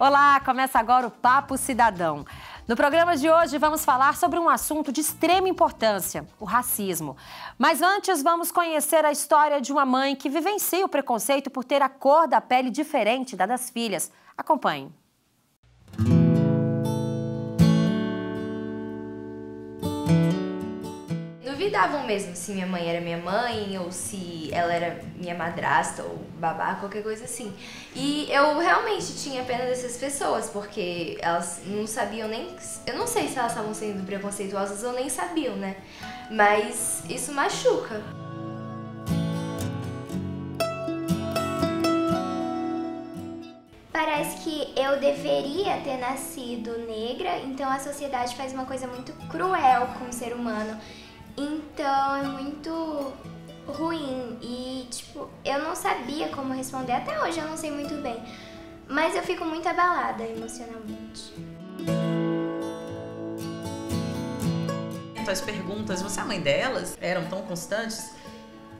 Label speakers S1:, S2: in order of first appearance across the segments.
S1: Olá, começa agora o Papo Cidadão. No programa de hoje vamos falar sobre um assunto de extrema importância, o racismo. Mas antes vamos conhecer a história de uma mãe que vivencia o preconceito por ter a cor da pele diferente da das filhas. Acompanhe. lidavam mesmo se minha mãe era minha mãe ou se ela era minha madrasta ou babá, qualquer coisa assim. E eu realmente tinha pena dessas pessoas, porque elas não sabiam nem. Eu não sei se elas estavam sendo preconceituosas
S2: ou nem sabiam, né? Mas isso machuca. parece
S3: que eu deveria ter nascido negra, então a sociedade faz uma coisa muito cruel com o ser humano então é muito ruim e tipo, eu não sabia como responder, até hoje eu não sei muito bem. Mas eu fico muito abalada emocionalmente. As perguntas, você é a mãe delas? Eram tão constantes?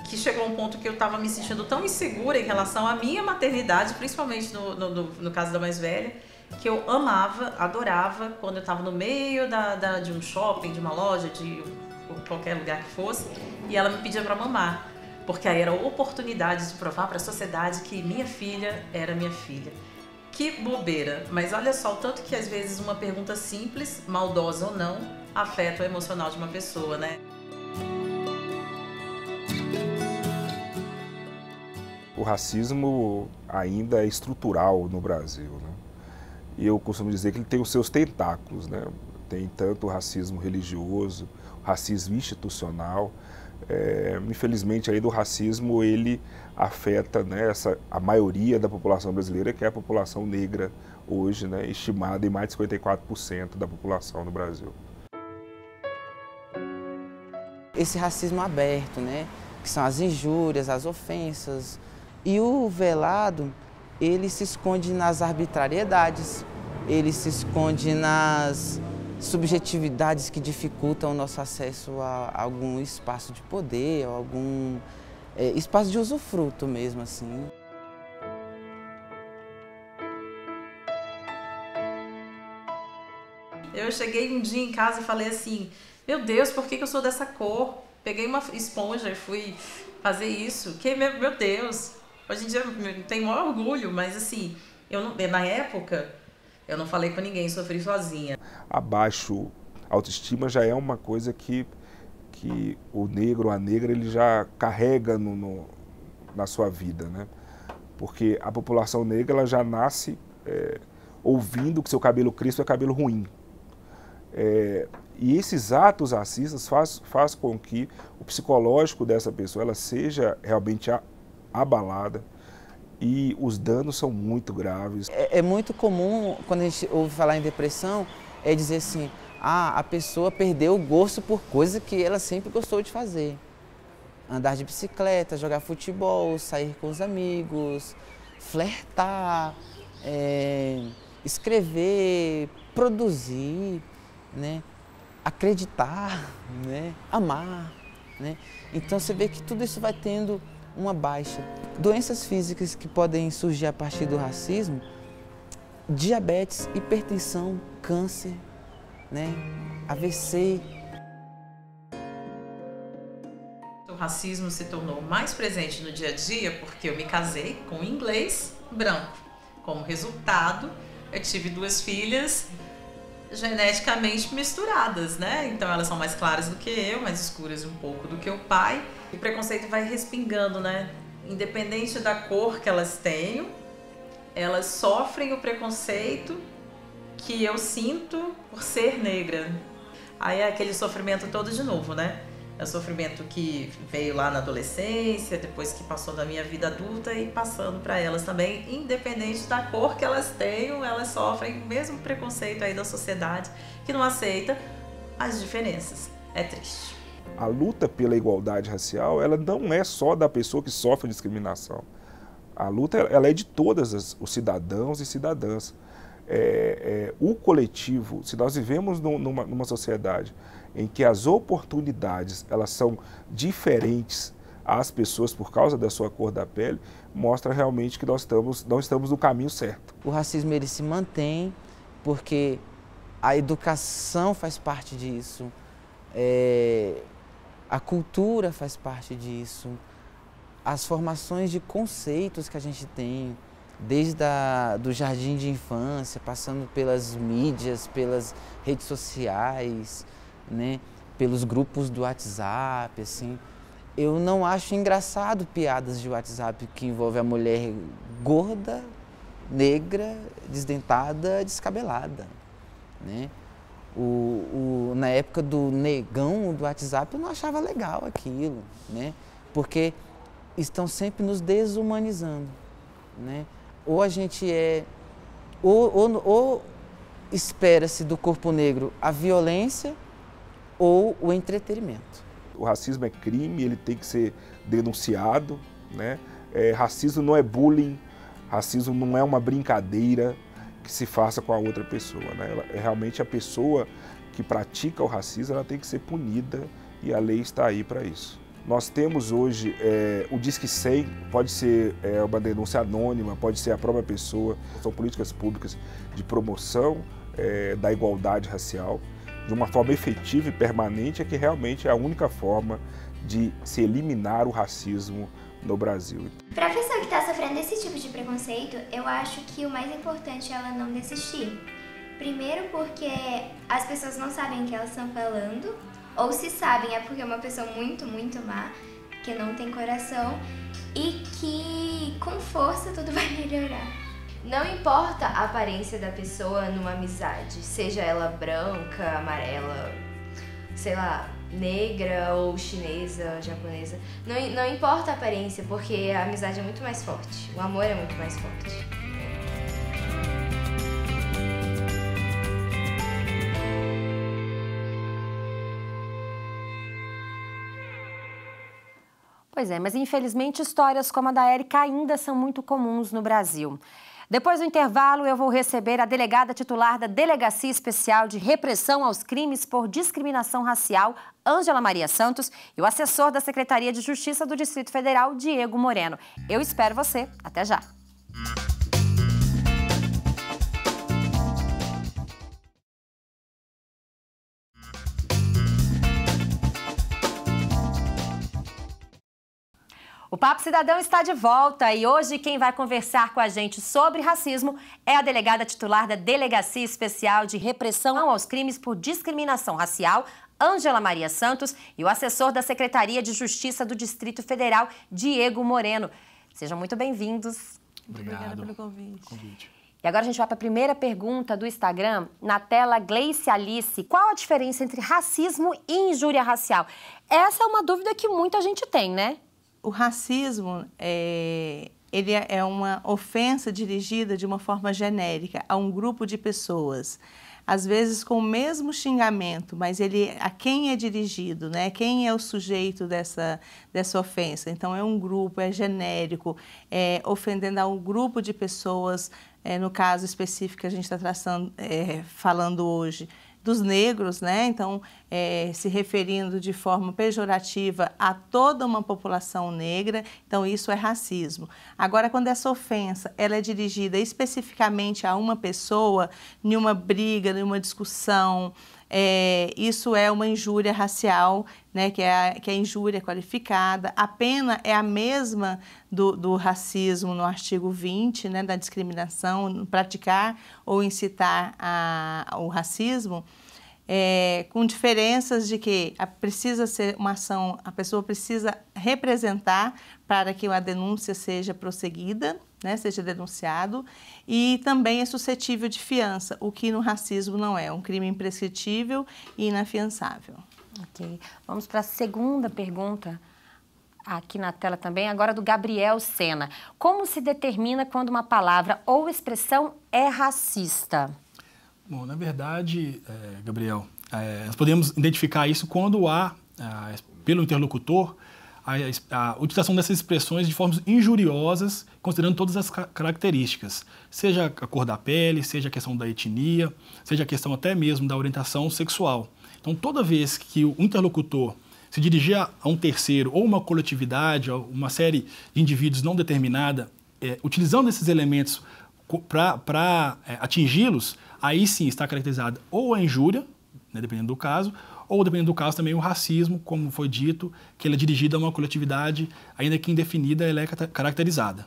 S3: que chegou um ponto que eu estava me sentindo tão insegura em relação à minha maternidade, principalmente no, no, no, no caso da mais velha, que eu amava, adorava quando eu estava no meio da, da, de um shopping, de uma loja, de por qualquer lugar que fosse, e ela me pedia para mamar, porque aí era a oportunidade de provar para a sociedade que minha filha era minha filha. Que bobeira, mas olha só, o tanto que às vezes uma pergunta simples, maldosa ou não, afeta o emocional de uma pessoa, né?
S4: O racismo ainda é estrutural no Brasil, né? E eu costumo dizer que ele tem os seus tentáculos, né? Tem tanto o racismo religioso, racismo institucional. É, infelizmente, aí do racismo ele afeta né, essa, a maioria da população brasileira, que é a população negra hoje, né, estimada em mais de 54% da população no Brasil.
S2: Esse racismo aberto, né, que são as injúrias, as ofensas, e o velado, ele se esconde nas arbitrariedades, ele se esconde nas subjetividades que dificultam o nosso acesso a algum espaço de poder, a algum é, espaço de usufruto mesmo, assim.
S3: Eu cheguei um dia em casa e falei assim, meu Deus, por que, eu sou dessa cor? Peguei uma esponja e fui fazer isso. Que, meu, meu Deus, hoje em dia eu tenho maior orgulho, mas assim, eu não, na época eu não falei com ninguém, sofri sozinha.
S4: Abaixo, autoestima já é uma coisa que, que o negro, a negra, ele já carrega no, no na sua vida, né? Porque a população negra ela já nasce é, ouvindo que seu cabelo crespo é cabelo ruim. É, e esses atos racistas faz, faz com que o psicológico dessa pessoa ela seja realmente abalada, e os danos são muito graves. É, é, muito
S2: comum, quando a gente ouve falar em depressão, é dizer assim, ah, a pessoa perdeu o gosto por coisa que ela sempre gostou de fazer. Andar de bicicleta, jogar futebol, sair com os amigos, flertar, é, escrever, produzir, né? acreditar, né? amar. Né? Então você vê que tudo isso vai tendo uma baixa. Doenças físicas que podem surgir a partir do racismo, diabetes, hipertensão, câncer, né? AVC.
S3: O racismo se tornou mais presente no dia a dia porque eu me casei com inglês branco. Como resultado, eu tive duas filhas geneticamente misturadas, né? Então elas são mais claras do que eu, mais escuras um pouco do que o pai. O preconceito vai respingando, né? Independente da cor que elas tenham, elas sofrem o preconceito que eu sinto por ser negra. Aí é aquele sofrimento todo de novo, né? É o sofrimento que veio lá na adolescência, depois que passou da minha vida adulta e passando para elas também, independente da cor que elas tenham, elas sofrem o mesmo preconceito aí da sociedade que não aceita as diferenças. É triste.
S4: A luta pela igualdade racial, ela não é só da pessoa que sofre discriminação. A luta ela é de todas as, os cidadãos e cidadãs. É, é, o coletivo, se nós vivemos numa, numa sociedade em que as oportunidades elas são diferentes às pessoas por causa da sua cor da pele, mostra realmente que nós estamos, não estamos no caminho certo. O racismo ele
S2: se mantém porque a educação faz parte disso, é, a cultura faz parte disso, as formações de conceitos que a gente tem, desde a, do jardim de infância, passando pelas mídias, pelas redes sociais, né? Pelos grupos do WhatsApp, assim. Eu não acho engraçado piadas de WhatsApp que envolvem a mulher gorda, negra, desdentada, descabelada, né? O, o, na época do negão do WhatsApp, eu não achava legal aquilo, né? Porque estão sempre nos desumanizando, né? Ou a gente é... Ou, ou, ou espera-se do corpo negro a violência
S4: ou o entretenimento. O racismo é crime, ele tem que ser denunciado, né? É, racismo não é bullying, racismo não é uma brincadeira que se faça com a outra pessoa, né? Ela, é realmente a pessoa que pratica o racismo, ela tem que ser punida e a lei está aí para isso. Nós temos hoje é, o Disque 100, pode ser é, uma denúncia anônima, pode ser a própria pessoa. São políticas públicas de promoção é, da igualdade racial de uma forma efetiva e permanente é que realmente é a única forma de se eliminar o racismo no Brasil.
S3: Para a pessoa que está sofrendo esse tipo de preconceito, eu acho que o mais importante é ela não desistir. Primeiro porque as pessoas não sabem o que elas estão falando, ou se sabem é porque é uma pessoa muito, muito má, que não tem coração,
S2: e
S1: que com força tudo vai melhorar. Não importa a aparência da pessoa numa amizade, seja ela branca, amarela, sei lá, negra ou chinesa, japonesa. Não, não importa a aparência, porque a amizade é muito mais forte, o amor é muito mais forte. Pois é, mas infelizmente histórias como a da Erika ainda são muito comuns no Brasil. Depois do intervalo, eu vou receber a delegada titular da Delegacia Especial de Repressão aos Crimes por Discriminação Racial, Ângela Maria Santos, e o assessor da Secretaria de Justiça do Distrito Federal, Diego Moreno. Eu espero você. Até já. O Papo Cidadão está de volta e hoje quem vai conversar com a gente sobre racismo é a delegada titular da Delegacia Especial de Repressão aos Crimes por Discriminação Racial, Ângela Maria Santos, e o assessor da Secretaria de Justiça do Distrito Federal, Diego Moreno. Sejam muito bem-vindos.
S5: Obrigada pelo convite. convite.
S1: E agora a gente vai para a primeira pergunta do Instagram, na tela Gleice Alice. Qual a diferença entre racismo
S5: e injúria racial? Essa é uma dúvida que muita gente tem, né? o racismo é, ele é, é uma ofensa dirigida de uma forma genérica a um grupo de pessoas. Às vezes com o mesmo xingamento, mas ele a quem é dirigido, né? Quem é o sujeito dessa, dessa ofensa? Então é um grupo, é genérico, é ofendendo a um grupo de pessoas. É, no caso específico que a gente está é, falando hoje, dos negros, né? Então, é, se referindo de forma pejorativa a toda uma população negra, então isso é racismo. Agora, quando essa ofensa ela é dirigida especificamente a uma pessoa, numa briga, numa discussão, é, isso é uma injúria racial, né, que, é a, que é injúria qualificada. A pena é a mesma do, do racismo no artigo 20, né, da discriminação, praticar ou incitar a, o racismo. É, com diferenças de que a, precisa ser uma ação, a pessoa precisa representar para que a denúncia seja prosseguida, né, seja denunciado e também é suscetível de fiança, o que no racismo não é, um crime imprescritível e inafiançável. Ok, vamos para a segunda pergunta aqui na tela também, agora do
S1: Gabriel Sena. Como se determina quando uma palavra ou expressão é racista?
S6: Bom, na verdade, é, Gabriel, é, nós podemos identificar isso quando há, é, pelo interlocutor, a, a, utilização dessas expressões de formas injuriosas, considerando todas as ca características, seja a cor da pele, seja a questão da etnia, seja a questão até mesmo da orientação sexual. Então, toda vez que o interlocutor se dirigir a, a um terceiro ou uma coletividade, ou uma série de indivíduos não determinada, é, utilizando esses elementos para é, atingi-los, aí sim está caracterizada ou a injúria, né, dependendo do caso, ou dependendo do caso também o racismo, como foi dito, que ele é dirigido a uma coletividade, ainda que indefinida, ela é caracterizada.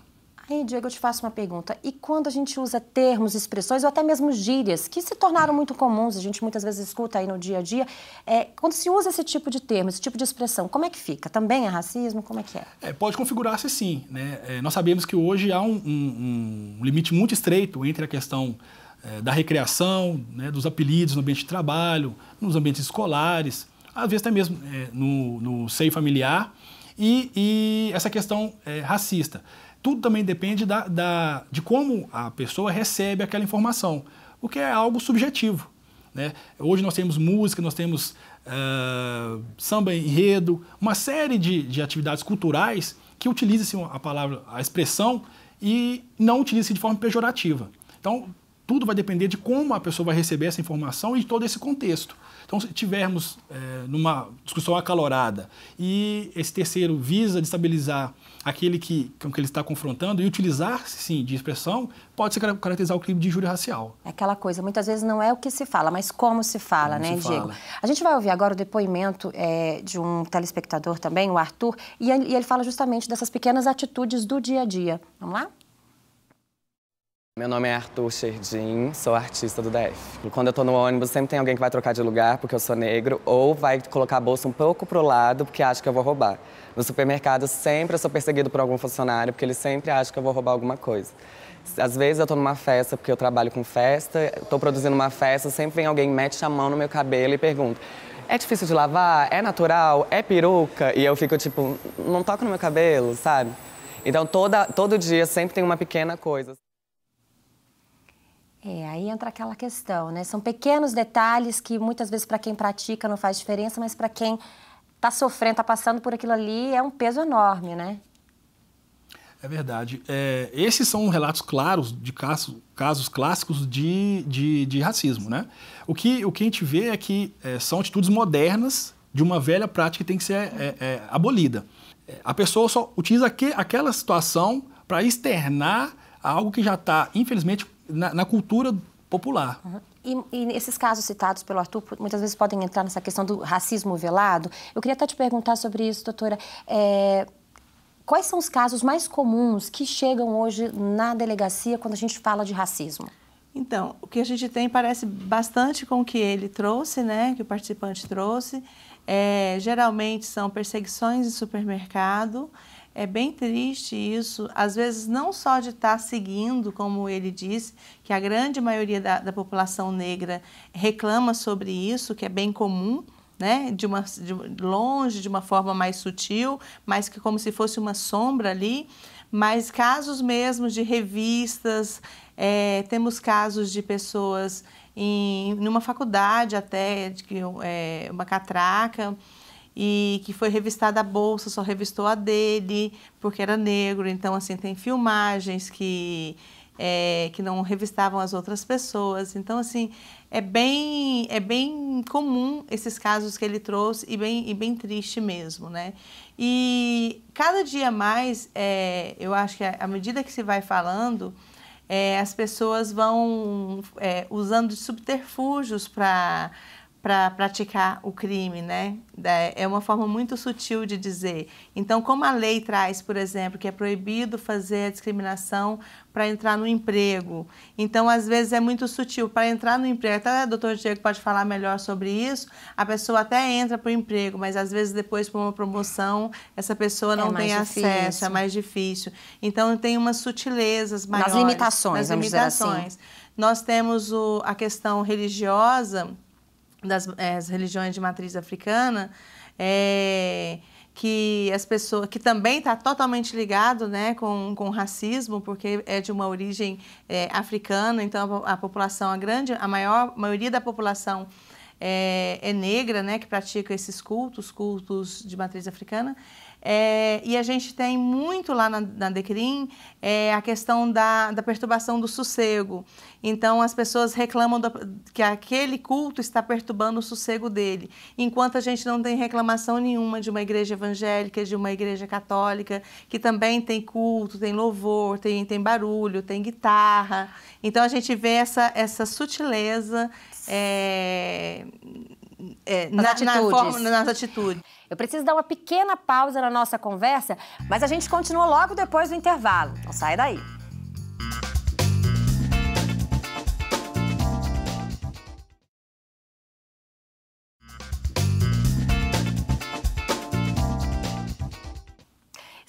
S1: Aí, Diego, eu te faço uma pergunta. E quando a gente usa termos, expressões ou até mesmo gírias, que se tornaram muito comuns, a gente muitas vezes escuta aí no dia a dia, é, quando se usa esse tipo de termo, esse tipo de expressão, como é que fica? Também é racismo? Como é que é?
S6: é pode configurar-se sim. Né? É, nós sabemos que hoje há um, um, um limite muito estreito entre a questão é, da recreação, né, dos apelidos no ambiente de trabalho, nos ambientes escolares, às vezes até mesmo é, no, no, seio familiar, e, e essa questão eh, racista. Tudo também depende da, da, de como a pessoa recebe aquela informação, o que é algo subjetivo. Né? Hoje nós temos música, nós temos uh, samba enredo, uma série de, de atividades culturais que utiliza-se a palavra, a expressão e não utiliza-se de forma pejorativa. Então, tudo vai depender de como a pessoa vai receber essa informação e de todo esse contexto. Então, se tivermos é, numa discussão acalorada e esse terceiro visa destabilizar aquele que, com que ele está confrontando e utilizar, sim, de expressão, pode se caracterizar o crime de injúria racial.
S1: É aquela coisa, muitas vezes não é o que se fala, mas como se fala, como né, se Diego? A gente vai ouvir agora o depoimento é, de um telespectador também, o Arthur, e ele fala justamente dessas pequenas atitudes do dia a dia. Vamos lá?
S2: Meu nome é Arthur Sherdin, sou artista do DF. Quando eu tô no ônibus, sempre tem alguém que vai trocar de lugar porque eu sou negro ou vai colocar a bolsa um pouco pro lado porque acha que eu vou roubar. No supermercado, sempre eu sou perseguido por algum funcionário porque ele sempre acha que eu vou roubar alguma coisa. Às vezes eu tô numa festa porque eu trabalho com festa, tô produzindo uma festa, sempre vem alguém, mete a mão no meu cabelo e pergunta é difícil de lavar? É natural? É peruca? E eu fico tipo, não toca no meu cabelo, sabe? Então toda, todo dia sempre tem uma pequena coisa.
S1: É, aí entra aquela questão, né? São pequenos detalhes que muitas vezes para quem pratica não faz diferença, mas para quem está sofrendo, está passando por aquilo ali, é um peso enorme, né?
S6: É verdade. É, esses são relatos claros de casos, casos clássicos de, de, de, racismo, né? O que, o que a gente vê é que é, são atitudes modernas de uma velha prática que tem que ser é, é abolida. É, a pessoa só utiliza que, aquela situação para externar algo que já está, infelizmente, na, na cultura popular.
S1: Uhum. E, e, esses casos citados pelo Arthur muitas vezes podem entrar nessa questão do racismo velado. Eu queria até te perguntar sobre isso, doutora. É, quais são os casos mais
S5: comuns que chegam hoje na delegacia quando a gente fala de racismo? Então, o que a gente tem parece bastante com o que ele trouxe, né? Que o participante trouxe. É, geralmente são perseguições em supermercado, é bem triste isso, às vezes não só de estar tá seguindo, como ele disse, que a grande maioria da, da população negra reclama sobre isso, que é bem comum, né? de uma, de, longe, de uma forma mais sutil, mas que como se fosse uma sombra ali, mas casos mesmo de revistas, é, temos casos de pessoas em numa faculdade até, de, é, uma catraca, e que foi revistada a bolsa, só revistou a dele, porque era negro. Então, assim, tem filmagens que, é, que não revistavam as outras pessoas. Então, assim, é bem, é bem comum esses casos que ele trouxe e bem, e bem triste mesmo, né? E cada dia mais, é, eu acho que à medida que se vai falando, é, as pessoas vão é, usando de subterfúgios para para praticar o crime, né? É, é uma forma muito sutil de dizer. Então, como a lei traz, por exemplo, que é proibido fazer a discriminação para entrar no emprego. Então, às vezes é muito sutil para entrar no emprego. Até o doutor Diego pode falar melhor sobre isso. A pessoa até entra para o emprego, mas às vezes depois para uma promoção essa pessoa é não é tem difícil. acesso, é mais difícil. Então, tem umas sutilezas maiores. Nas limitações, nas assim. limitações. Assim. Nós temos o, a questão religiosa das é, religiões de matriz africana, é, que as pessoas que também está totalmente ligado né com, com racismo porque é de uma origem é, africana então a, a, população a grande a maior a maioria da população é, é, negra né que pratica esses cultos cultos de matriz africana é, e a gente tem muito lá na, na Decrim é, a questão da, da perturbação do sossego. Então, as pessoas reclamam do, que aquele culto está perturbando o sossego dele, enquanto a gente não tem reclamação nenhuma de uma igreja evangélica, de uma igreja católica, que também tem culto, tem louvor, tem, tem barulho, tem guitarra. Então, a gente vê essa, essa sutileza. É, é, nas, na, atitudes. Na forma, nas
S1: atitudes. Eu preciso dar uma pequena pausa na nossa conversa, mas a gente continua logo depois do intervalo. Não sai daí.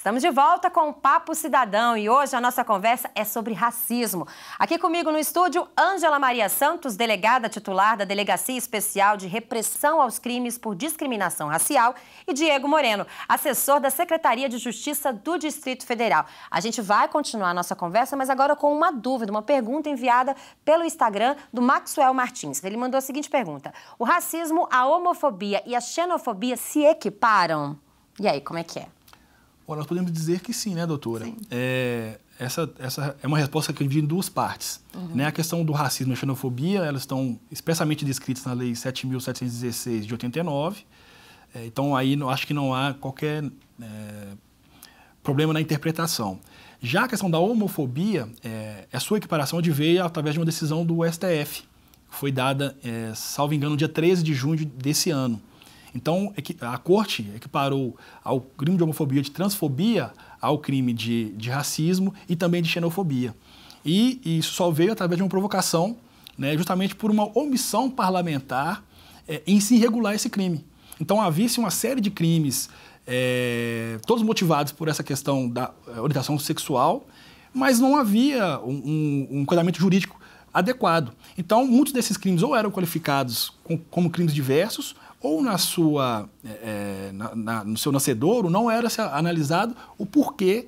S1: Estamos de volta com o Papo Cidadão e hoje a nossa conversa é sobre racismo. Aqui comigo no estúdio, Ângela Maria Santos, delegada titular da Delegacia Especial de Repressão aos Crimes por Discriminação Racial, e Diego Moreno, assessor da Secretaria de Justiça do Distrito Federal. A gente vai continuar a nossa conversa, mas agora com uma dúvida, uma pergunta enviada pelo Instagram do Maxwell Martins. Ele mandou a seguinte pergunta: O racismo, a homofobia e a xenofobia se equiparam? E aí, como é que é?
S6: Bom, nós podemos dizer que sim, né, doutora? Sim. É, essa, essa é uma resposta que divido em duas partes. Uhum. Né? A questão do racismo e xenofobia, elas estão expressamente descritas na Lei 7.716 de 89. É, então, aí não, acho que não há qualquer é, problema na interpretação. Já a questão da homofobia, é, é sua equiparação advém através de uma decisão do STF, que foi dada, é, salvo engano, no dia 13 de junho desse ano. Então, a corte equiparou ao crime de homofobia, de transfobia, ao crime de, de racismo e também de xenofobia. E, e isso só veio através de uma provocação, né, justamente por uma omissão parlamentar é, em se regular esse crime. Então, havia-se uma série de crimes, é, todos motivados por essa questão da é, orientação sexual, mas não havia um, um, um jurídico adequado. Então, muitos desses crimes ou eram qualificados com, como crimes diversos ou na sua, é, é, na, na, no seu nascedouro não era analisado o porquê.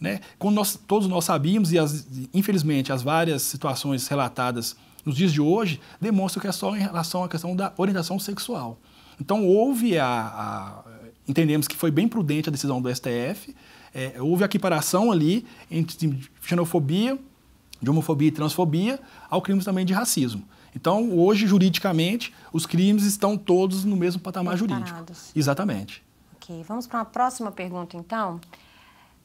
S6: Né? Quando nós, todos nós sabíamos, e as, infelizmente as várias situações relatadas nos dias de hoje demonstram que é só em relação à questão da orientação sexual. Então houve a, a entendemos que foi bem prudente a decisão do STF, é, houve a equiparação ali entre xenofobia, de homofobia e transfobia, ao crime também de racismo. Então, hoje, juridicamente, os crimes estão todos no mesmo patamar Comparados. jurídico. Exatamente.
S1: Ok, vamos para uma próxima pergunta, então.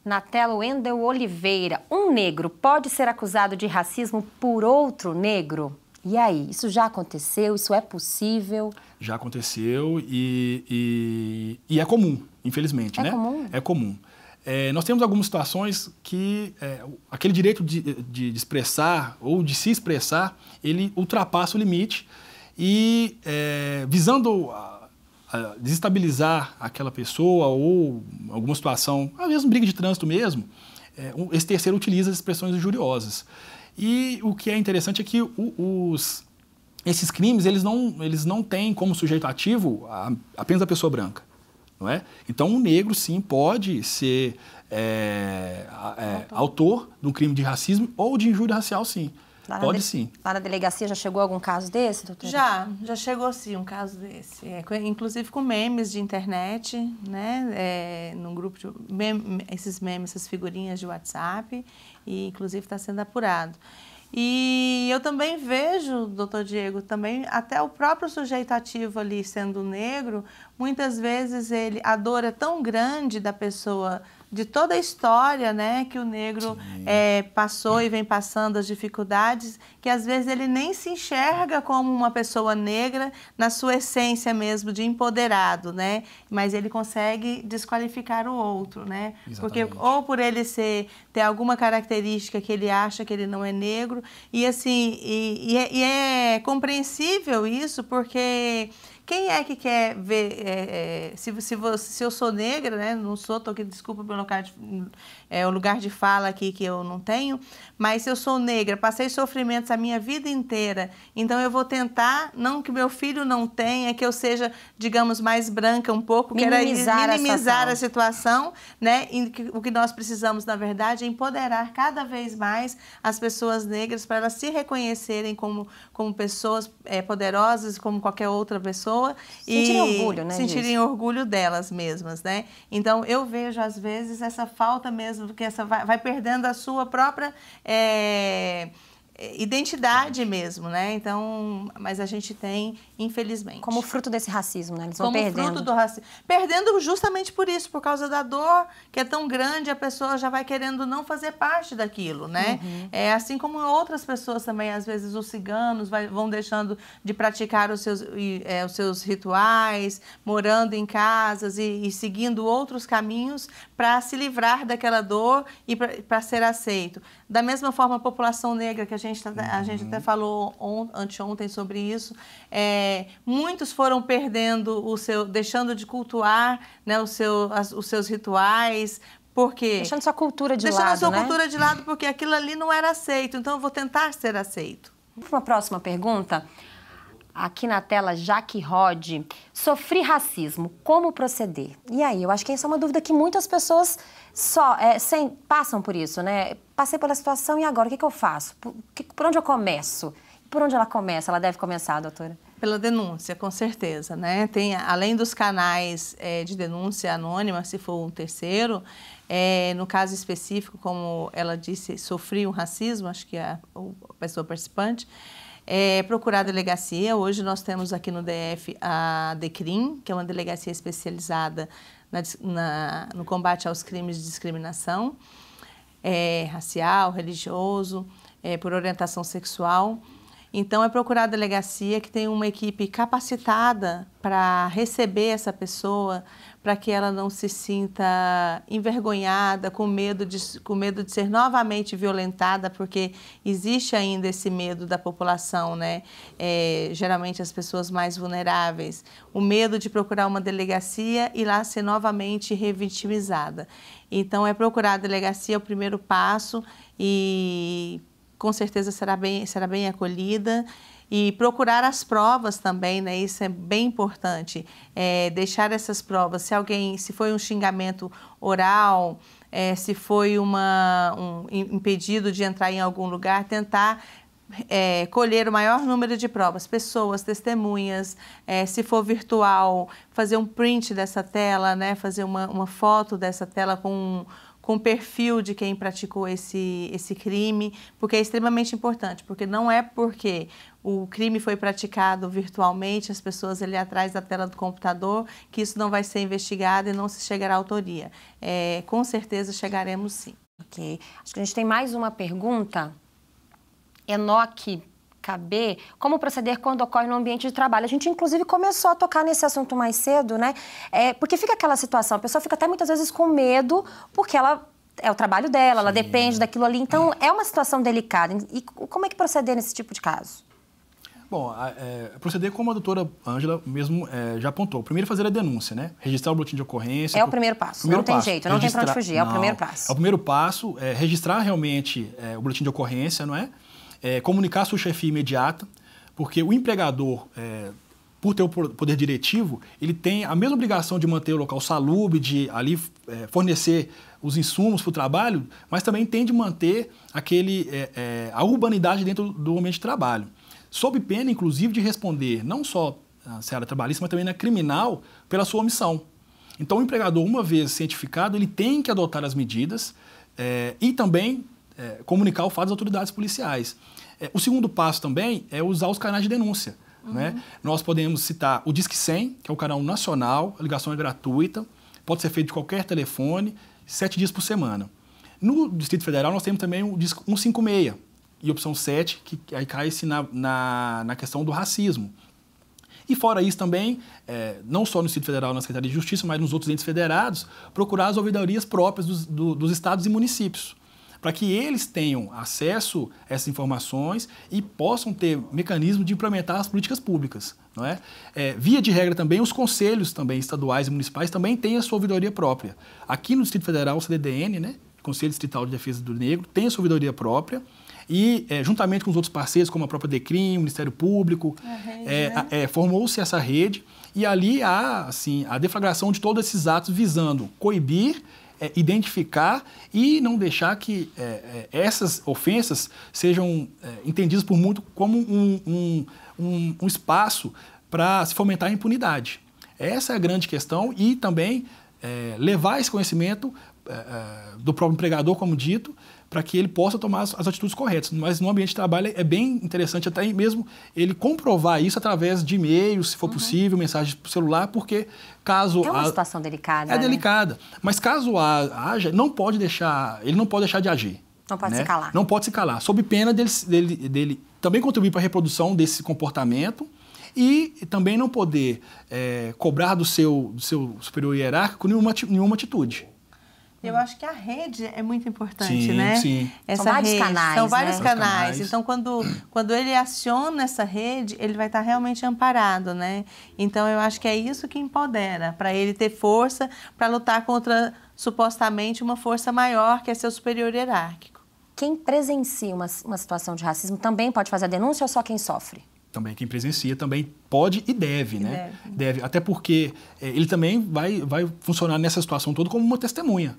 S1: Na tela, Wendel Oliveira. Um negro pode ser acusado de racismo por outro negro? E aí, isso já aconteceu? Isso é possível?
S6: Já aconteceu e, e, e é comum, infelizmente, é né? Comum? É comum. É, nós temos algumas situações que é, aquele direito de, de, expressar ou de se expressar, ele ultrapassa o limite e é, visando a, a desestabilizar aquela pessoa ou alguma situação, às vezes briga de trânsito mesmo, é, esse terceiro utiliza as expressões injuriosas. E o que é interessante é que o, os, esses crimes eles não, eles não têm como sujeito ativo a, apenas a pessoa branca não é? Então, um negro, sim, pode ser é, é, autor de um crime de racismo ou de injúria racial, sim. pode sim.
S5: Lá na delegacia já chegou algum caso desse, doutor? Já, já chegou sim um caso desse. É, inclusive com memes de internet, né? É, num grupo de. esses memes, essas figurinhas de WhatsApp. E inclusive está sendo apurado. E eu também vejo, doutor Diego, também até o próprio sujeito ativo ali sendo negro, muitas vezes ele a dor é tão grande da pessoa de toda a história né, que o negro é, passou e vem passando, as dificuldades, que às vezes ele nem se enxerga como uma pessoa negra na sua essência mesmo de empoderado, né? Mas ele consegue desqualificar o outro, né? Porque ou por ele ser ter alguma característica que ele acha que ele não é negro e assim e, e, é, e é compreensível isso porque quem é que quer ver? É, é se, se, se, eu sou negra, né? Não sou, tô aqui, desculpa pelo lugar de, é, o lugar de fala aqui que eu não tenho, mas se eu sou negra, passei sofrimentos a minha vida inteira, então eu vou tentar, não que meu filho não tenha, que eu seja, digamos, mais branca um pouco, minimizar, que era, minimizar a situação, a situação né? Que, o que nós precisamos, na verdade, é empoderar cada vez mais as pessoas negras para elas se reconhecerem como, como pessoas é, poderosas, como qualquer outra pessoa pessoa sentirem e orgulho, né, sentirem disso? orgulho delas mesmas, né? Então eu vejo às vezes essa falta mesmo que essa vai, vai perdendo a sua própria é identidade mesmo, né? Então, mas a gente tem infelizmente. Como fruto desse racismo, né? Eles Como vão perdendo. fruto do racismo. Perdendo justamente por isso, por causa da dor que é tão grande, a pessoa já vai querendo não fazer parte daquilo, né? Uhum. É assim como outras pessoas também, às vezes os ciganos vai, vão deixando de praticar os seus, é, os seus rituais, morando em casas e, e seguindo outros caminhos para se livrar daquela dor e para ser aceito. Da mesma forma, a população negra, que a gente, tá, a gente uhum. até falou on, anteontem sobre isso, é, é, muitos foram perdendo o seu, deixando de cultuar né, o seu, as, os seus rituais, porque deixando sua cultura de deixando lado, deixando sua né? cultura de lado porque aquilo ali não era aceito. Então eu vou tentar ser aceito. Uma próxima
S1: pergunta. Aqui na tela, Jaque Rod, sofri racismo, como proceder? E aí, eu acho que essa é uma dúvida que muitas pessoas só é, sem, passam por isso, né? Passei pela situação e agora, o que, que eu faço? Por, que, por onde eu começo? Por onde
S5: ela começa? Ela deve começar, doutora? Pela denúncia, com certeza, né? Tem, além dos canais é, de denúncia anônima, se for um terceiro, é, no caso específico, como ela disse, sofreu um racismo, acho que a, é a pessoa participante, é, procurar a delegacia. Hoje nós temos aqui no DF a DECRIM, que é uma delegacia especializada na, na, no combate aos crimes de discriminação é, racial, religioso, é, por orientação sexual. Então, é procurar a delegacia que tem uma equipe capacitada para receber essa pessoa, para que ela não se sinta envergonhada, com medo, de, com medo de ser novamente violentada, porque existe ainda esse medo da população, né? É, geralmente as pessoas mais vulneráveis. O medo de procurar uma delegacia e lá ser novamente revitimizada. Então, é procurar a delegacia é o primeiro passo e com certeza será bem, será bem acolhida. E procurar as provas também, né? Isso é bem importante. É, deixar essas provas. Se alguém, se foi um xingamento oral, é, se foi uma, um impedido de entrar em algum lugar, tentar é, colher o maior número de provas, pessoas, testemunhas, é, se for virtual, fazer um print dessa tela, né, fazer uma, uma foto dessa tela com um, com o perfil de quem praticou esse, esse crime, porque é extremamente importante, porque não é porque o crime foi praticado virtualmente, as pessoas ali atrás da tela do computador, que isso não vai ser investigado e não se chegará à autoria. É, com certeza chegaremos sim. Ok. Acho que a gente tem mais uma pergunta. Enoque caber,
S1: como proceder quando ocorre no ambiente de trabalho. A gente, inclusive, começou a tocar nesse assunto mais cedo, né? É, porque fica aquela situação, a pessoa fica até muitas vezes com medo, porque ela é o trabalho dela, Sim. ela depende daquilo ali. Então, é, é uma situação delicada. E como é que proceder nesse tipo de caso?
S6: Bom, é, proceder como a doutora Ângela mesmo é, já apontou. Primeiro fazer a denúncia, né? Registrar o boletim de ocorrência. É o primeiro passo. Primeiro não passo. tem jeito, não registrar... tem para onde fugir, não, é o primeiro passo. É o primeiro passo, é registrar realmente é, o boletim de ocorrência, não é? é, comunicar sua chefia imediata, porque o empregador, é, por ter o poder diretivo, ele tem a mesma obrigação de manter o local salubre, de ali é, fornecer os insumos para o trabalho, mas também tem de manter aquele, é, é, a urbanidade dentro do ambiente de trabalho. Sob pena, inclusive, de responder não só na seara trabalhista, mas também na criminal, pela sua omissão. Então, o empregador, uma vez cientificado, ele tem que adotar as medidas é, e também é, comunicar o fato às autoridades policiais. É, o segundo passo também é usar os canais de denúncia. Uhum. Né? Nós podemos citar o Disque 100, que é o canal nacional, a ligação é gratuita, pode ser feito de qualquer telefone, sete dias por semana. No Distrito Federal, nós temos também o Disque 156 e opção 7, que aí cai-se na, na, na questão do racismo. E fora isso também, é, não só no Distrito Federal, na Secretaria de Justiça, mas nos outros entes federados, procurar as ouvidorias próprias dos, do, dos estados e municípios para que eles tenham acesso a essas informações e possam ter mecanismo de implementar as políticas públicas. Não é? é via de regra também, os conselhos também estaduais e municipais também têm a sua ouvidoria própria. Aqui no Distrito Federal, o CDDN, né, Conselho Distrital de Defesa do Negro, tem a sua ouvidoria própria e é, juntamente com os outros parceiros, como a própria DECRIM, o Ministério Público, é, né? é, formou-se essa rede e ali há assim, a deflagração de todos esses atos visando coibir é, identificar e não deixar que é, é essas ofensas sejam é, entendidas por muito como um, um, um, um espaço para se fomentar a impunidade. Essa é a grande questão e também é, levar esse conhecimento do próprio empregador, como dito, para que ele possa tomar as, as, atitudes corretas. Mas no ambiente de trabalho é, é bem interessante até mesmo ele comprovar isso através de e-mails, se for uhum. possível, mensagem por celular, porque caso... É uma a, situação
S1: delicada, É né? delicada.
S6: Mas caso haja, não pode deixar, ele não pode deixar de agir. Não pode né? se calar. Não pode se calar, sob pena dele, dele, dele também contribuir para a reprodução desse comportamento e também não poder é, cobrar do seu, do seu superior hierárquico nenhuma, nenhuma atitude.
S5: Eu acho que a rede é muito importante, sim, né? Sim. Essa São vários rede, canais. São né? vários né? canais. Então, quando, quando ele aciona essa rede, ele vai estar tá realmente amparado, né? Então, eu acho que é isso que empodera, para ele ter força para lutar contra supostamente uma força maior, que é seu superior hierárquico.
S1: Quem presencia uma, uma situação de racismo também pode fazer a denúncia ou só quem sofre?
S6: também quem presencia também pode e deve, e né? Deve. deve. Até porque é, ele também vai, vai funcionar nessa situação toda como uma testemunha.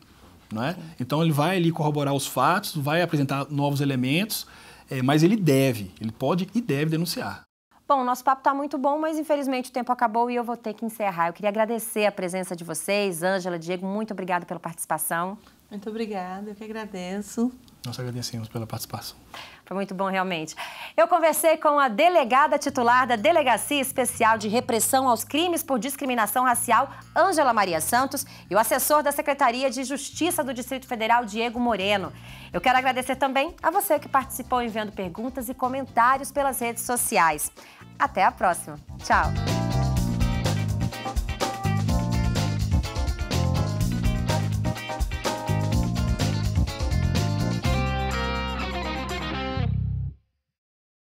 S6: Não é? Então ele vai ali corroborar os fatos, vai apresentar novos elementos, é, mas ele deve, ele pode e deve denunciar.
S1: Bom, nosso papo está muito bom, mas infelizmente o tempo acabou e eu vou ter que encerrar. Eu queria agradecer a presença de vocês, Ângela, Diego, muito obrigada pela participação.
S5: Muito obrigada, eu que agradeço.
S6: Nós agradecemos pela participação.
S1: Foi muito bom, realmente. Eu conversei com a delegada titular da Delegacia Especial de Repressão aos Crimes por Discriminação Racial, Ângela Maria Santos, e o assessor da Secretaria de Justiça do Distrito Federal, Diego Moreno. Eu quero agradecer também a você que participou enviando perguntas e comentários pelas redes sociais. Até a próxima. Tchau.